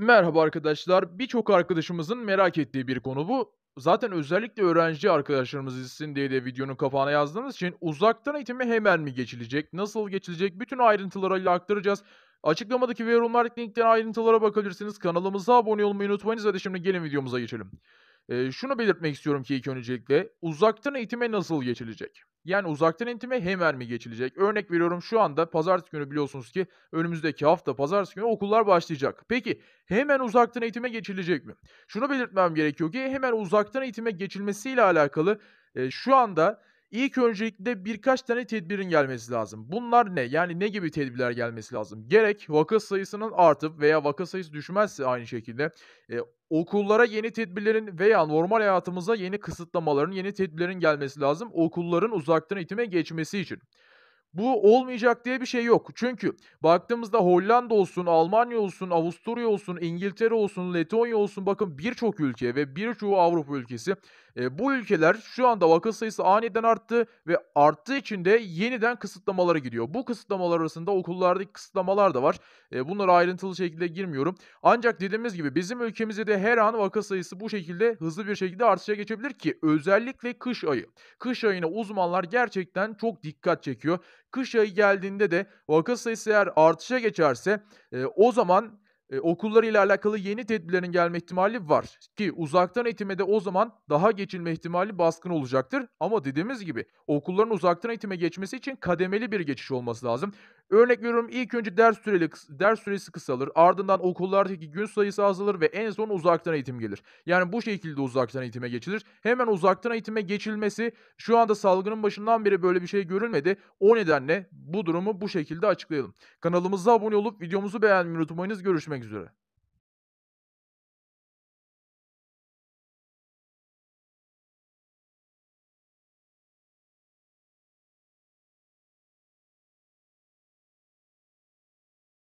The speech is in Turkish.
Merhaba arkadaşlar. Birçok arkadaşımızın merak ettiği bir konu bu. Zaten özellikle öğrenci arkadaşlarımız izlesin diye de videonun kafana yazdığınız için uzaktan eğitime hemen mi geçilecek, nasıl geçilecek bütün ayrıntıları ile aktaracağız. Açıklamadaki ve yorumlar linkten ayrıntılara bakabilirsiniz. Kanalımıza abone olmayı unutmayınız. Hadi şimdi gelin videomuza geçelim. E, şunu belirtmek istiyorum ki ilk öncelikle uzaktan eğitime nasıl geçilecek? Yani uzaktan eğitime hem mi geçilecek. Örnek veriyorum şu anda pazartesi günü biliyorsunuz ki önümüzdeki hafta pazartesi günü okullar başlayacak. Peki hemen uzaktan eğitime geçilecek mi? Şunu belirtmem gerekiyor ki hemen uzaktan eğitime geçilmesiyle alakalı e, şu anda İlk öncelikle birkaç tane tedbirin gelmesi lazım. Bunlar ne? Yani ne gibi tedbirler gelmesi lazım? Gerek vaka sayısının artıp veya vaka sayısı düşmezse aynı şekilde e, okullara yeni tedbirlerin veya normal hayatımıza yeni kısıtlamaların, yeni tedbirlerin gelmesi lazım. Okulların uzaktan eğitime geçmesi için. Bu olmayacak diye bir şey yok. Çünkü baktığımızda Hollanda olsun, Almanya olsun, Avusturya olsun, İngiltere olsun, Letonya olsun bakın birçok ülke ve birçoğu Avrupa ülkesi. E, bu ülkeler şu anda vaka sayısı aniden arttı ve arttığı için de yeniden kısıtlamalara gidiyor. Bu kısıtlamalar arasında okullardaki kısıtlamalar da var. E, bunlara ayrıntılı şekilde girmiyorum. Ancak dediğimiz gibi bizim ülkemizde de her an vaka sayısı bu şekilde hızlı bir şekilde artışa geçebilir ki özellikle kış ayı. Kış ayına uzmanlar gerçekten çok dikkat çekiyor. Kış ayı geldiğinde de vaka sayısı eğer artışa geçerse e, o zaman e, okullarıyla alakalı yeni tedbirlerin gelme ihtimali var. Ki uzaktan eğitime de o zaman daha geçilme ihtimali baskın olacaktır. Ama dediğimiz gibi okulların uzaktan eğitime geçmesi için kademeli bir geçiş olması lazım. Örnek veriyorum ilk önce ders süreli ders süresi kısalır. Ardından okullardaki gün sayısı azalır ve en son uzaktan eğitim gelir. Yani bu şekilde uzaktan eğitime geçilir. Hemen uzaktan eğitime geçilmesi şu anda salgının başından beri böyle bir şey görülmedi. O nedenle bu durumu bu şekilde açıklayalım. Kanalımıza abone olup videomuzu beğenmeyi unutmayınız. Görüşmek üzere.